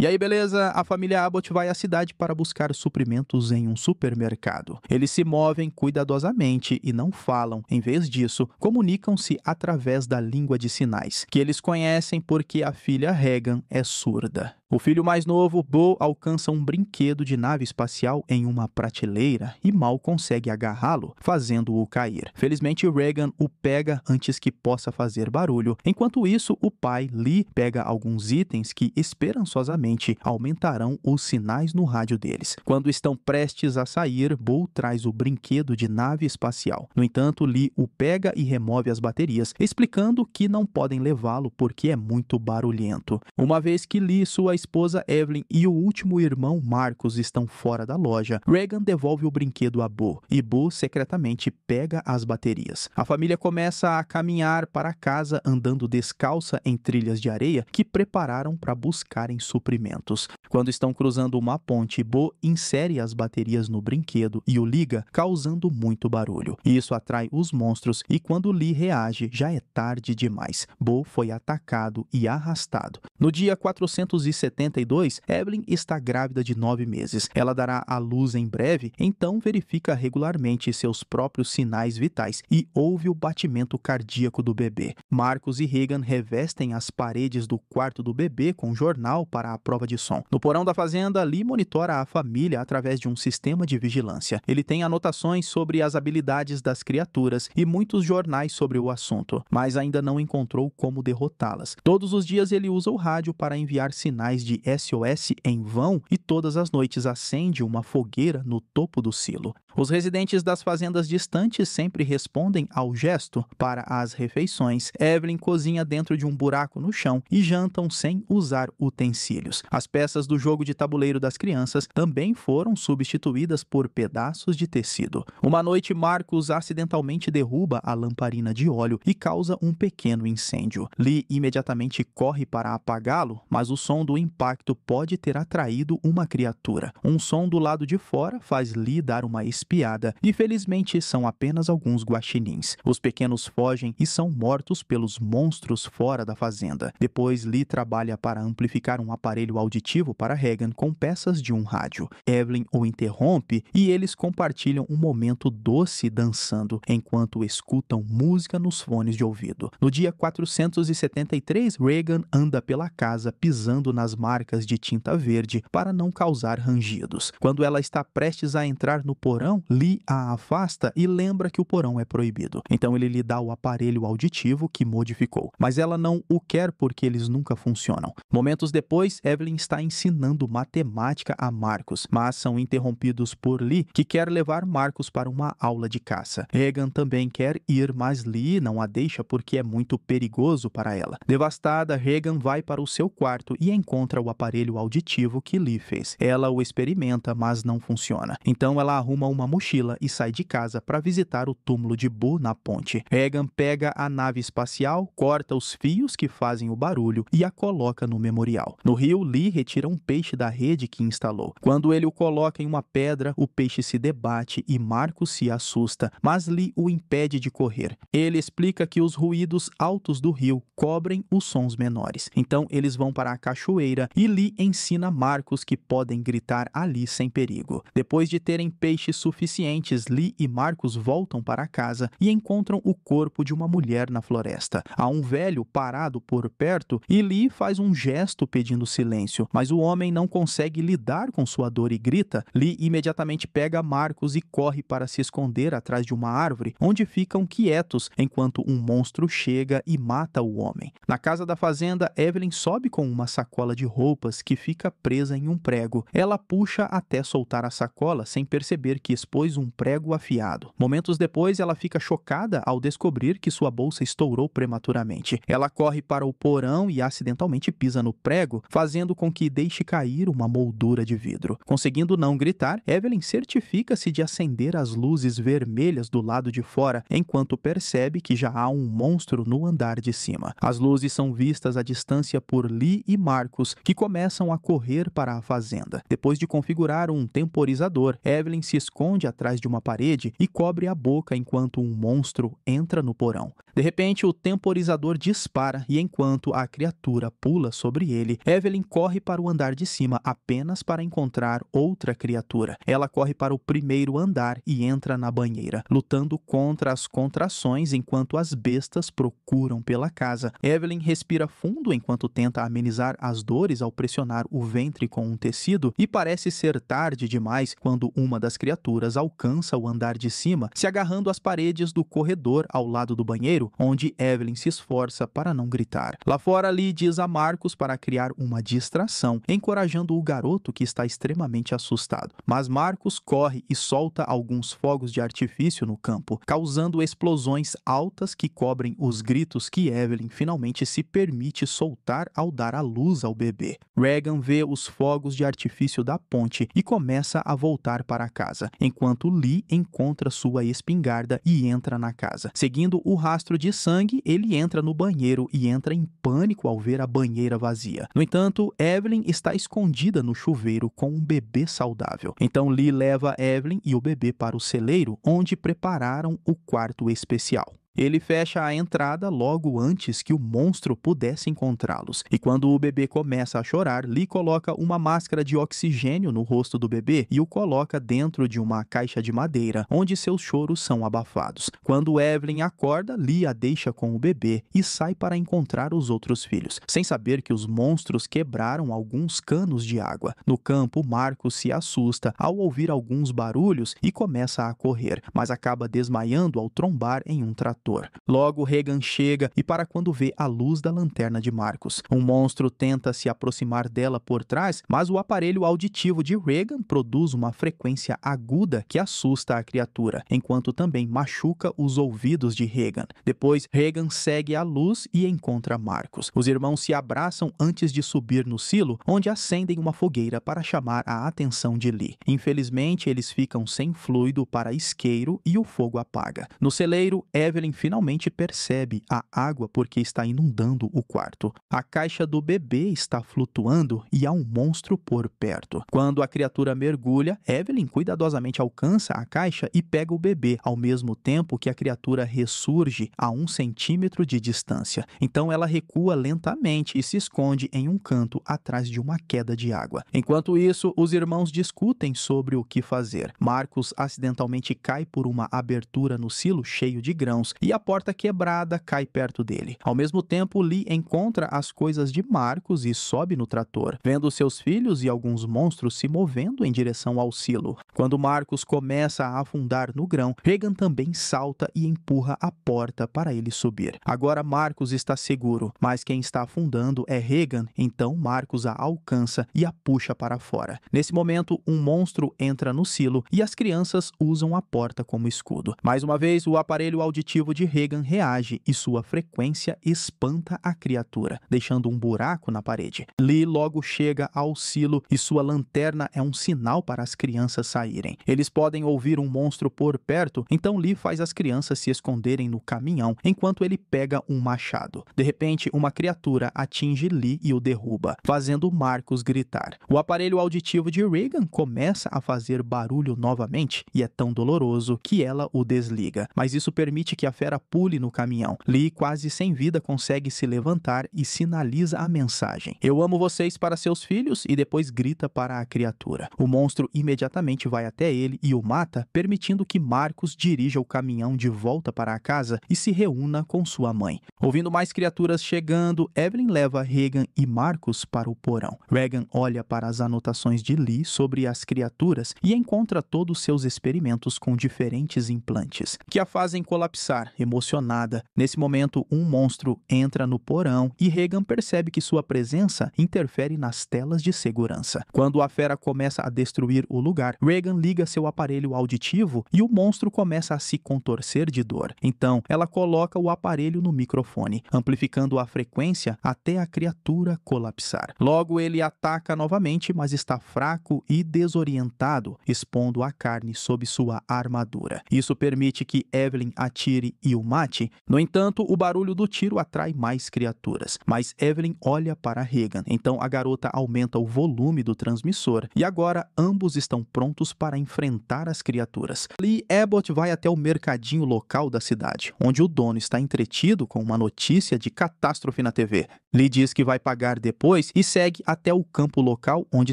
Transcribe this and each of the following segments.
E aí, beleza? A família Abbott vai à cidade para buscar suprimentos em um supermercado. Eles se movem cuidadosamente e não falam. Em vez disso, comunicam-se através da língua de sinais, que eles conhecem porque a filha Regan é surda. O filho mais novo, Bo, alcança um brinquedo de nave espacial em uma prateleira e mal consegue agarrá-lo, fazendo-o cair. Felizmente, Reagan o pega antes que possa fazer barulho. Enquanto isso, o pai, Lee, pega alguns itens que esperançosamente aumentarão os sinais no rádio deles. Quando estão prestes a sair, Bo traz o brinquedo de nave espacial. No entanto, Lee o pega e remove as baterias, explicando que não podem levá-lo porque é muito barulhento. Uma vez que Lee e sua esposa Evelyn e o último irmão Marcos estão fora da loja. Regan devolve o brinquedo a Bo e Bo secretamente pega as baterias. A família começa a caminhar para casa andando descalça em trilhas de areia que prepararam para buscarem suprimentos. Quando estão cruzando uma ponte, Bo insere as baterias no brinquedo e o liga, causando muito barulho. Isso atrai os monstros e quando Lee reage, já é tarde demais. Bo foi atacado e arrastado. No dia 470 72, Evelyn está grávida de nove meses. Ela dará à luz em breve, então verifica regularmente seus próprios sinais vitais e ouve o batimento cardíaco do bebê. Marcos e Regan revestem as paredes do quarto do bebê com jornal para a prova de som. No porão da fazenda, Lee monitora a família através de um sistema de vigilância. Ele tem anotações sobre as habilidades das criaturas e muitos jornais sobre o assunto, mas ainda não encontrou como derrotá-las. Todos os dias ele usa o rádio para enviar sinais sinais de SOS em vão e todas as noites acende uma fogueira no topo do silo. Os residentes das fazendas distantes sempre respondem ao gesto. Para as refeições, Evelyn cozinha dentro de um buraco no chão e jantam sem usar utensílios. As peças do jogo de tabuleiro das crianças também foram substituídas por pedaços de tecido. Uma noite, Marcos acidentalmente derruba a lamparina de óleo e causa um pequeno incêndio. Lee imediatamente corre para apagá-lo, mas o som do impacto pode ter atraído uma criatura. Um som do lado de fora faz Lee dar uma espiada e felizmente são apenas alguns guaxinins. Os pequenos fogem e são mortos pelos monstros fora da fazenda. Depois, Lee trabalha para amplificar um aparelho auditivo para Regan com peças de um rádio. Evelyn o interrompe e eles compartilham um momento doce dançando enquanto escutam música nos fones de ouvido. No dia 473, Regan anda pela casa pisando nas marcas de tinta verde para não causar rangidos. Quando ela está prestes a entrar no porão, porão, Lee a afasta e lembra que o porão é proibido. Então ele lhe dá o aparelho auditivo que modificou, mas ela não o quer porque eles nunca funcionam. Momentos depois, Evelyn está ensinando matemática a Marcos, mas são interrompidos por Lee, que quer levar Marcos para uma aula de caça. Regan também quer ir, mas Lee não a deixa porque é muito perigoso para ela. Devastada, Regan vai para o seu quarto e encontra o aparelho auditivo que Lee fez. Ela o experimenta, mas não funciona. Então ela arruma uma uma mochila e sai de casa para visitar o túmulo de Boo na ponte. Egan pega a nave espacial, corta os fios que fazem o barulho e a coloca no memorial. No rio, Lee retira um peixe da rede que instalou. Quando ele o coloca em uma pedra, o peixe se debate e Marco se assusta, mas Lee o impede de correr. Ele explica que os ruídos altos do rio cobrem os sons menores. Então eles vão para a cachoeira e Lee ensina Marcos que podem gritar ali sem perigo. Depois de terem peixe suficientes, Lee e Marcos voltam para casa e encontram o corpo de uma mulher na floresta. Há um velho parado por perto e Lee faz um gesto pedindo silêncio, mas o homem não consegue lidar com sua dor e grita. Lee imediatamente pega Marcos e corre para se esconder atrás de uma árvore, onde ficam quietos enquanto um monstro chega e mata o homem. Na casa da fazenda, Evelyn sobe com uma sacola de roupas que fica presa em um prego. Ela puxa até soltar a sacola sem perceber que expôs um prego afiado. Momentos depois, ela fica chocada ao descobrir que sua bolsa estourou prematuramente. Ela corre para o porão e acidentalmente pisa no prego, fazendo com que deixe cair uma moldura de vidro. Conseguindo não gritar, Evelyn certifica-se de acender as luzes vermelhas do lado de fora, enquanto percebe que já há um monstro no andar de cima. As luzes são vistas à distância por Lee e Marcos, que começam a correr para a fazenda. Depois de configurar um temporizador, Evelyn se esconde esconde atrás de uma parede e cobre a boca enquanto um monstro entra no porão. De repente, o temporizador dispara e enquanto a criatura pula sobre ele, Evelyn corre para o andar de cima apenas para encontrar outra criatura. Ela corre para o primeiro andar e entra na banheira, lutando contra as contrações enquanto as bestas procuram pela casa. Evelyn respira fundo enquanto tenta amenizar as dores ao pressionar o ventre com um tecido e parece ser tarde demais quando uma das criaturas alcança o andar de cima, se agarrando às paredes do corredor ao lado do banheiro, onde Evelyn se esforça para não gritar. Lá fora, Lee diz a Marcos para criar uma distração, encorajando o garoto que está extremamente assustado. Mas Marcos corre e solta alguns fogos de artifício no campo, causando explosões altas que cobrem os gritos que Evelyn finalmente se permite soltar ao dar a luz ao bebê. Regan vê os fogos de artifício da ponte e começa a voltar para casa enquanto Lee encontra sua espingarda e entra na casa. Seguindo o rastro de sangue, ele entra no banheiro e entra em pânico ao ver a banheira vazia. No entanto, Evelyn está escondida no chuveiro com um bebê saudável. Então Lee leva Evelyn e o bebê para o celeiro, onde prepararam o quarto especial. Ele fecha a entrada logo antes que o monstro pudesse encontrá-los, e quando o bebê começa a chorar, Lee coloca uma máscara de oxigênio no rosto do bebê e o coloca dentro de uma caixa de madeira, onde seus choros são abafados. Quando Evelyn acorda, Lee a deixa com o bebê e sai para encontrar os outros filhos, sem saber que os monstros quebraram alguns canos de água. No campo, Marcos se assusta ao ouvir alguns barulhos e começa a correr, mas acaba desmaiando ao trombar em um trator. Logo, Regan chega e para quando vê a luz da lanterna de Marcos. Um monstro tenta se aproximar dela por trás, mas o aparelho auditivo de Regan produz uma frequência aguda que assusta a criatura, enquanto também machuca os ouvidos de Regan. Depois, Regan segue a luz e encontra Marcos. Os irmãos se abraçam antes de subir no silo, onde acendem uma fogueira para chamar a atenção de Lee. Infelizmente, eles ficam sem fluido para isqueiro e o fogo apaga. No celeiro, Evelyn Karen finalmente percebe a água porque está inundando o quarto. A caixa do bebê está flutuando e há um monstro por perto. Quando a criatura mergulha, Evelyn cuidadosamente alcança a caixa e pega o bebê, ao mesmo tempo que a criatura ressurge a um centímetro de distância. Então ela recua lentamente e se esconde em um canto atrás de uma queda de água. Enquanto isso, os irmãos discutem sobre o que fazer. Marcos acidentalmente cai por uma abertura no silo cheio de grãos e a porta quebrada cai perto dele. Ao mesmo tempo, Lee encontra as coisas de Marcos e sobe no trator, vendo seus filhos e alguns monstros se movendo em direção ao silo. Quando Marcos começa a afundar no grão, Regan também salta e empurra a porta para ele subir. Agora Marcos está seguro, mas quem está afundando é Regan, então Marcos a alcança e a puxa para fora. Nesse momento, um monstro entra no silo e as crianças usam a porta como escudo. Mais uma vez, o aparelho auditivo de Regan reage e sua frequência espanta a criatura, deixando um buraco na parede. Lee logo chega ao silo e sua lanterna é um sinal para as crianças saírem. Eles podem ouvir um monstro por perto, então Lee faz as crianças se esconderem no caminhão enquanto ele pega um machado. De repente, uma criatura atinge Lee e o derruba, fazendo Marcos gritar. O aparelho auditivo de Regan começa a fazer barulho novamente e é tão doloroso que ela o desliga, mas isso permite que a fera pule no caminhão. Lee, quase sem vida, consegue se levantar e sinaliza a mensagem. Eu amo vocês para seus filhos e depois grita para a criatura. O monstro imediatamente vai até ele e o mata, permitindo que Marcos dirija o caminhão de volta para a casa e se reúna com sua mãe. Ouvindo mais criaturas chegando, Evelyn leva Regan e Marcos para o porão. Regan olha para as anotações de Lee sobre as criaturas e encontra todos seus experimentos com diferentes implantes, que a fazem colapsar emocionada. Nesse momento, um monstro entra no porão e Regan percebe que sua presença interfere nas telas de segurança. Quando a fera começa a destruir o lugar, Regan liga seu aparelho auditivo e o monstro começa a se contorcer de dor. Então, ela coloca o aparelho no microfone, amplificando a frequência até a criatura colapsar. Logo, ele ataca novamente, mas está fraco e desorientado, expondo a carne sob sua armadura. Isso permite que Evelyn atire e o mate. No entanto, o barulho do tiro atrai mais criaturas, mas Evelyn olha para Regan, então a garota aumenta o volume do transmissor e agora ambos estão prontos para enfrentar as criaturas. Lee Abbott vai até o mercadinho local da cidade, onde o dono está entretido com uma notícia de catástrofe na TV. Lee diz que vai pagar depois e segue até o campo local onde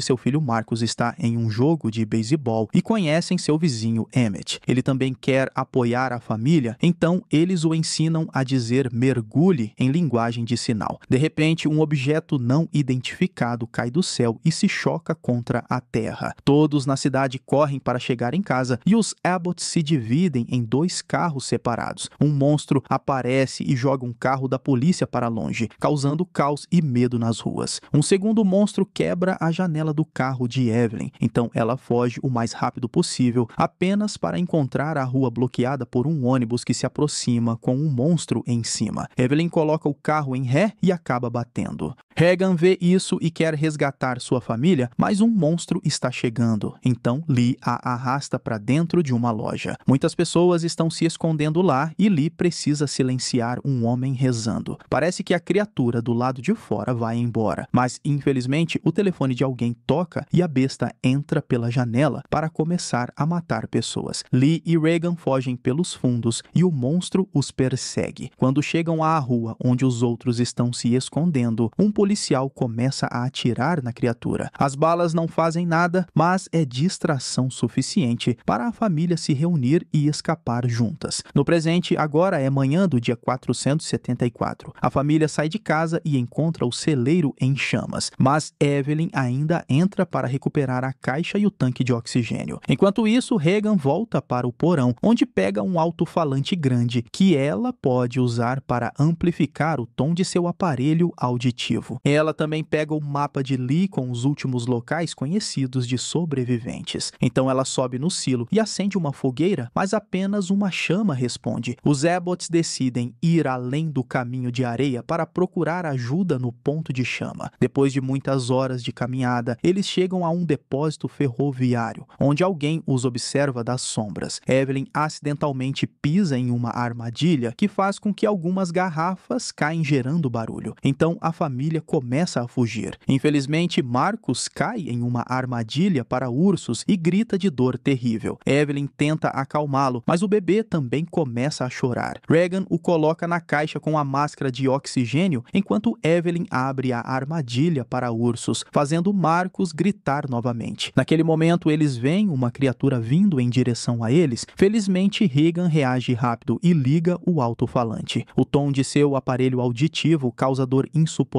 seu filho Marcos está em um jogo de beisebol e conhecem seu vizinho Emmett. Ele também quer apoiar a família, então então, eles o ensinam a dizer mergulhe em linguagem de sinal. De repente, um objeto não identificado cai do céu e se choca contra a terra. Todos na cidade correm para chegar em casa e os Abbott se dividem em dois carros separados. Um monstro aparece e joga um carro da polícia para longe, causando caos e medo nas ruas. Um segundo monstro quebra a janela do carro de Evelyn, então ela foge o mais rápido possível, apenas para encontrar a rua bloqueada por um ônibus que se aproxima com um monstro em cima. Evelyn coloca o carro em ré e acaba batendo. Regan vê isso e quer resgatar sua família, mas um monstro está chegando. Então Lee a arrasta para dentro de uma loja. Muitas pessoas estão se escondendo lá e Lee precisa silenciar um homem rezando. Parece que a criatura do lado de fora vai embora, mas infelizmente o telefone de alguém toca e a besta entra pela janela para começar a matar pessoas. Lee e Regan fogem pelos fundos e o monstro os persegue. Quando chegam à rua onde os outros estão se escondendo, um policial policial começa a atirar na criatura. As balas não fazem nada, mas é distração suficiente para a família se reunir e escapar juntas. No presente, agora é manhã do dia 474. A família sai de casa e encontra o celeiro em chamas, mas Evelyn ainda entra para recuperar a caixa e o tanque de oxigênio. Enquanto isso, Regan volta para o porão, onde pega um alto-falante grande que ela pode usar para amplificar o tom de seu aparelho auditivo. Ela também pega o mapa de Lee com os últimos locais conhecidos de sobreviventes. Então ela sobe no silo e acende uma fogueira, mas apenas uma chama responde. Os Abbots decidem ir além do caminho de areia para procurar ajuda no ponto de chama. Depois de muitas horas de caminhada, eles chegam a um depósito ferroviário, onde alguém os observa das sombras. Evelyn acidentalmente pisa em uma armadilha que faz com que algumas garrafas caem gerando barulho. Então a família começa a fugir. Infelizmente, Marcos cai em uma armadilha para ursos e grita de dor terrível. Evelyn tenta acalmá-lo, mas o bebê também começa a chorar. Regan o coloca na caixa com a máscara de oxigênio, enquanto Evelyn abre a armadilha para ursos, fazendo Marcos gritar novamente. Naquele momento, eles veem uma criatura vindo em direção a eles. Felizmente, Regan reage rápido e liga o alto-falante. O tom de seu aparelho auditivo causa dor insuportável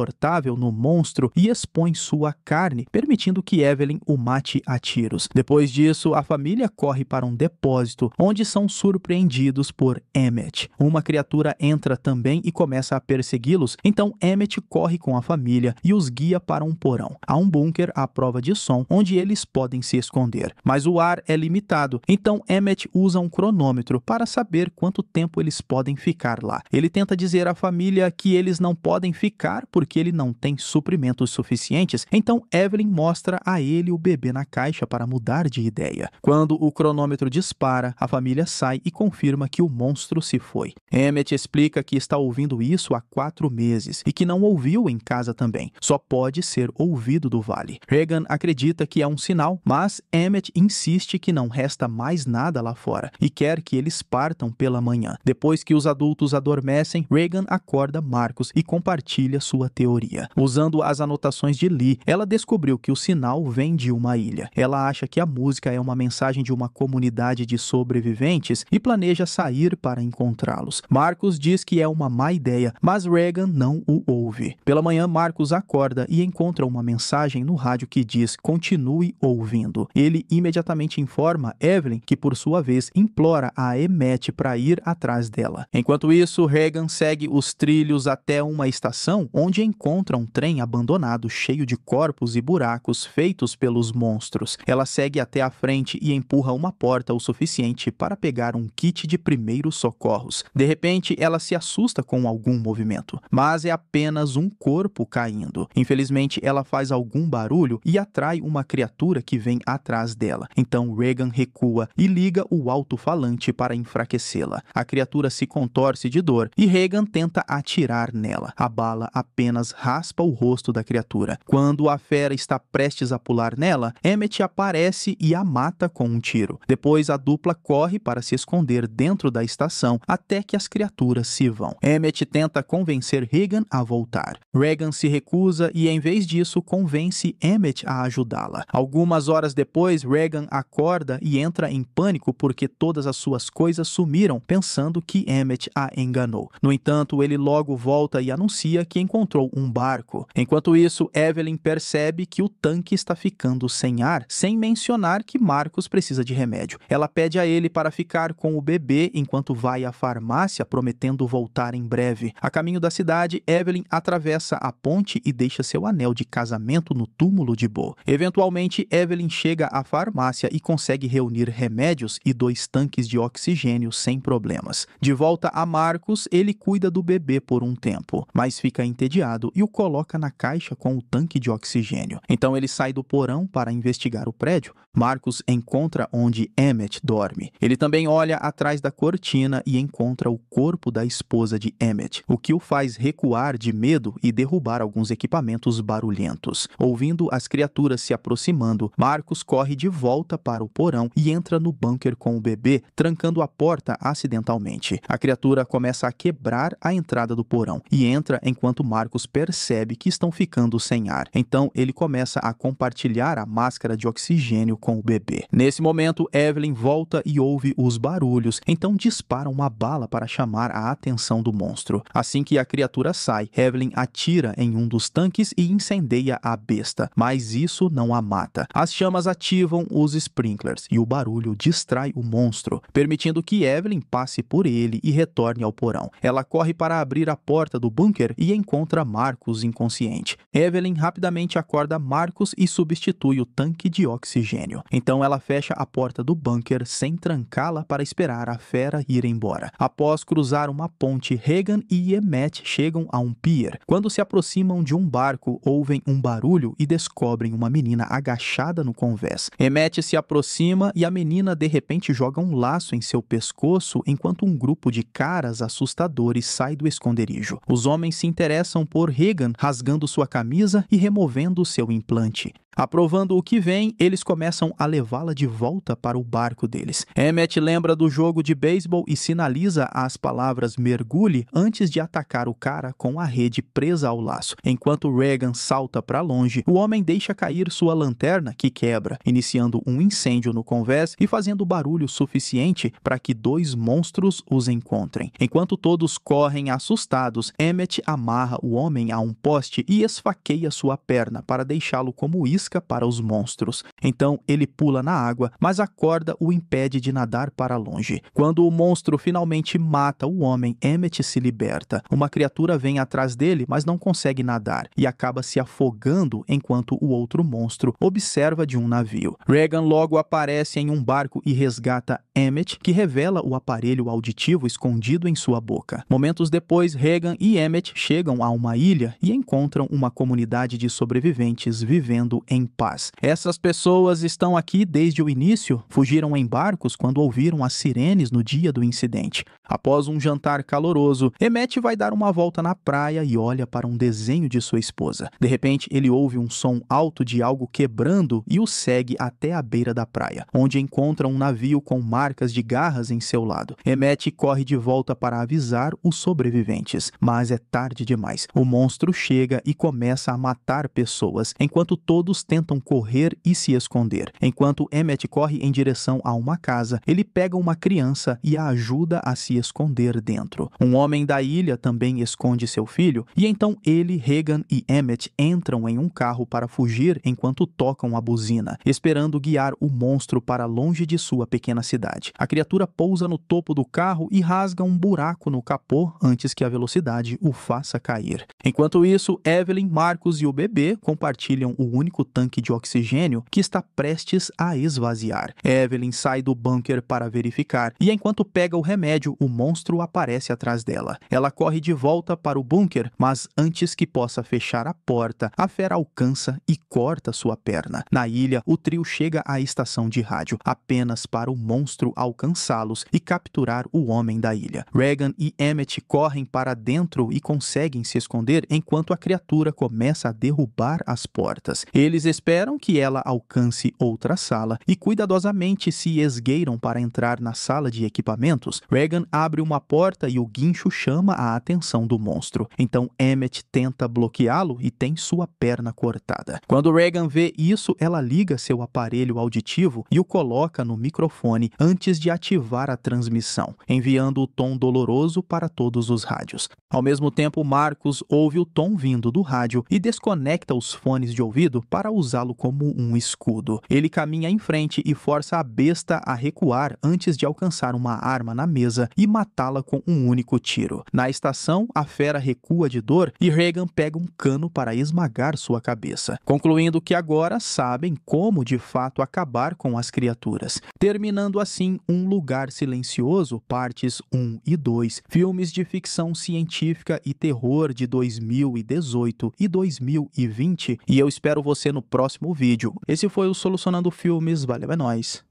no monstro e expõe sua carne, permitindo que Evelyn o mate a tiros. Depois disso, a família corre para um depósito, onde são surpreendidos por Emmett. Uma criatura entra também e começa a persegui-los, então Emmett corre com a família e os guia para um porão. Há um bunker à prova de som, onde eles podem se esconder. Mas o ar é limitado, então Emmett usa um cronômetro para saber quanto tempo eles podem ficar lá. Ele tenta dizer à família que eles não podem ficar porque ele não tem suprimentos suficientes, então Evelyn mostra a ele o bebê na caixa para mudar de ideia. Quando o cronômetro dispara, a família sai e confirma que o monstro se foi. Emmett explica que está ouvindo isso há quatro meses e que não ouviu em casa também. Só pode ser ouvido do vale. Regan acredita que é um sinal, mas Emmett insiste que não resta mais nada lá fora e quer que eles partam pela manhã. Depois que os adultos adormecem, Regan acorda Marcos e compartilha sua teoria. Usando as anotações de Lee, ela descobriu que o sinal vem de uma ilha. Ela acha que a música é uma mensagem de uma comunidade de sobreviventes e planeja sair para encontrá-los. Marcos diz que é uma má ideia, mas Regan não o ouve. Pela manhã, Marcos acorda e encontra uma mensagem no rádio que diz: continue ouvindo. Ele imediatamente informa Evelyn, que por sua vez implora a Emmett para ir atrás dela. Enquanto isso, Regan segue os trilhos até uma estação onde encontra encontra um trem abandonado cheio de corpos e buracos feitos pelos monstros. Ela segue até a frente e empurra uma porta o suficiente para pegar um kit de primeiros socorros. De repente, ela se assusta com algum movimento, mas é apenas um corpo caindo. Infelizmente, ela faz algum barulho e atrai uma criatura que vem atrás dela. Então, Regan recua e liga o alto-falante para enfraquecê-la. A criatura se contorce de dor e Regan tenta atirar nela. A bala apenas raspa o rosto da criatura. Quando a fera está prestes a pular nela, Emmet aparece e a mata com um tiro. Depois a dupla corre para se esconder dentro da estação até que as criaturas se vão. Emmet tenta convencer Regan a voltar. Regan se recusa e em vez disso convence Emmet a ajudá-la. Algumas horas depois, Regan acorda e entra em pânico porque todas as suas coisas sumiram, pensando que Emmet a enganou. No entanto, ele logo volta e anuncia que encontrou um barco. Enquanto isso, Evelyn percebe que o tanque está ficando sem ar, sem mencionar que Marcos precisa de remédio. Ela pede a ele para ficar com o bebê enquanto vai à farmácia, prometendo voltar em breve. A caminho da cidade, Evelyn atravessa a ponte e deixa seu anel de casamento no túmulo de Bo. Eventualmente, Evelyn chega à farmácia e consegue reunir remédios e dois tanques de oxigênio sem problemas. De volta a Marcos, ele cuida do bebê por um tempo, mas fica entediado e o coloca na caixa com o tanque de oxigênio. Então ele sai do porão para investigar o prédio. Marcos encontra onde Emmett dorme. Ele também olha atrás da cortina e encontra o corpo da esposa de Emmett, o que o faz recuar de medo e derrubar alguns equipamentos barulhentos. Ouvindo as criaturas se aproximando, Marcos corre de volta para o porão e entra no bunker com o bebê, trancando a porta acidentalmente. A criatura começa a quebrar a entrada do porão e entra enquanto Marcos percebe percebe que estão ficando sem ar. Então ele começa a compartilhar a máscara de oxigênio com o bebê. Nesse momento, Evelyn volta e ouve os barulhos, então dispara uma bala para chamar a atenção do monstro. Assim que a criatura sai, Evelyn atira em um dos tanques e incendeia a besta, mas isso não a mata. As chamas ativam os sprinklers e o barulho distrai o monstro, permitindo que Evelyn passe por ele e retorne ao porão. Ela corre para abrir a porta do bunker e encontra Mark Marcos inconsciente. Evelyn rapidamente acorda Marcos e substitui o tanque de oxigênio. Então ela fecha a porta do bunker sem trancá-la para esperar a fera ir embora. Após cruzar uma ponte, Regan e Emmett chegam a um pier. Quando se aproximam de um barco, ouvem um barulho e descobrem uma menina agachada no convés. Emmett se aproxima e a menina de repente joga um laço em seu pescoço enquanto um grupo de caras assustadores sai do esconderijo. Os homens se interessam por Regan Megan rasgando sua camisa e removendo seu implante. Aprovando o que vem, eles começam a levá-la de volta para o barco deles. Emmett lembra do jogo de beisebol e sinaliza as palavras mergulhe antes de atacar o cara com a rede presa ao laço. Enquanto Reagan salta para longe, o homem deixa cair sua lanterna, que quebra, iniciando um incêndio no convés e fazendo barulho suficiente para que dois monstros os encontrem. Enquanto todos correm assustados, Emmett amarra o homem a um poste e esfaqueia sua perna para deixá-lo como isso isca para os monstros. Então ele pula na água, mas a corda o impede de nadar para longe. Quando o monstro finalmente mata o homem, Emmett se liberta. Uma criatura vem atrás dele, mas não consegue nadar e acaba se afogando enquanto o outro monstro observa de um navio. Regan logo aparece em um barco e resgata Emmett, que revela o aparelho auditivo escondido em sua boca. Momentos depois, Regan e Emmett chegam a uma ilha e encontram uma comunidade de sobreviventes vivendo em paz. Essas pessoas estão aqui desde o início, fugiram em barcos quando ouviram as sirenes no dia do incidente. Após um jantar caloroso, Emmett vai dar uma volta na praia e olha para um desenho de sua esposa. De repente, ele ouve um som alto de algo quebrando e o segue até a beira da praia, onde encontra um navio com marcas de garras em seu lado. Emmett corre de volta para avisar os sobreviventes, mas é tarde demais. O monstro chega e começa a matar pessoas, enquanto todos tentam correr e se esconder. Enquanto Emmett corre em direção a uma casa, ele pega uma criança e a ajuda a se esconder dentro. Um homem da ilha também esconde seu filho, e então ele, Regan e Emmett entram em um carro para fugir enquanto tocam a buzina, esperando guiar o monstro para longe de sua pequena cidade. A criatura pousa no topo do carro e rasga um buraco no capô antes que a velocidade o faça cair. Enquanto isso, Evelyn, Marcos e o bebê compartilham o único tanque de oxigênio que está prestes a esvaziar. Evelyn sai do bunker para verificar e enquanto pega o remédio, o o monstro aparece atrás dela. Ela corre de volta para o bunker, mas antes que possa fechar a porta, a fera alcança e corta sua perna. Na ilha, o trio chega à estação de rádio apenas para o monstro alcançá-los e capturar o homem da ilha. Regan e Emmett correm para dentro e conseguem se esconder enquanto a criatura começa a derrubar as portas. Eles esperam que ela alcance outra sala e cuidadosamente se esgueiram para entrar na sala de equipamentos. Regan abre uma porta e o guincho chama a atenção do monstro. Então Emmet tenta bloqueá-lo e tem sua perna cortada. Quando Regan vê isso, ela liga seu aparelho auditivo e o coloca no microfone antes de ativar a transmissão, enviando o tom doloroso para todos os rádios. Ao mesmo tempo, Marcos ouve o tom vindo do rádio e desconecta os fones de ouvido para usá-lo como um escudo. Ele caminha em frente e força a besta a recuar antes de alcançar uma arma na mesa e matá-la com um único tiro. Na estação, a fera recua de dor e Regan pega um cano para esmagar sua cabeça, concluindo que agora sabem como de fato acabar com as criaturas, terminando assim Um Lugar Silencioso, partes 1 e 2, filmes de ficção científica e terror de 2018 e 2020, e eu espero você no próximo vídeo. Esse foi o Solucionando Filmes, valeu, é nóis!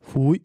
Fui!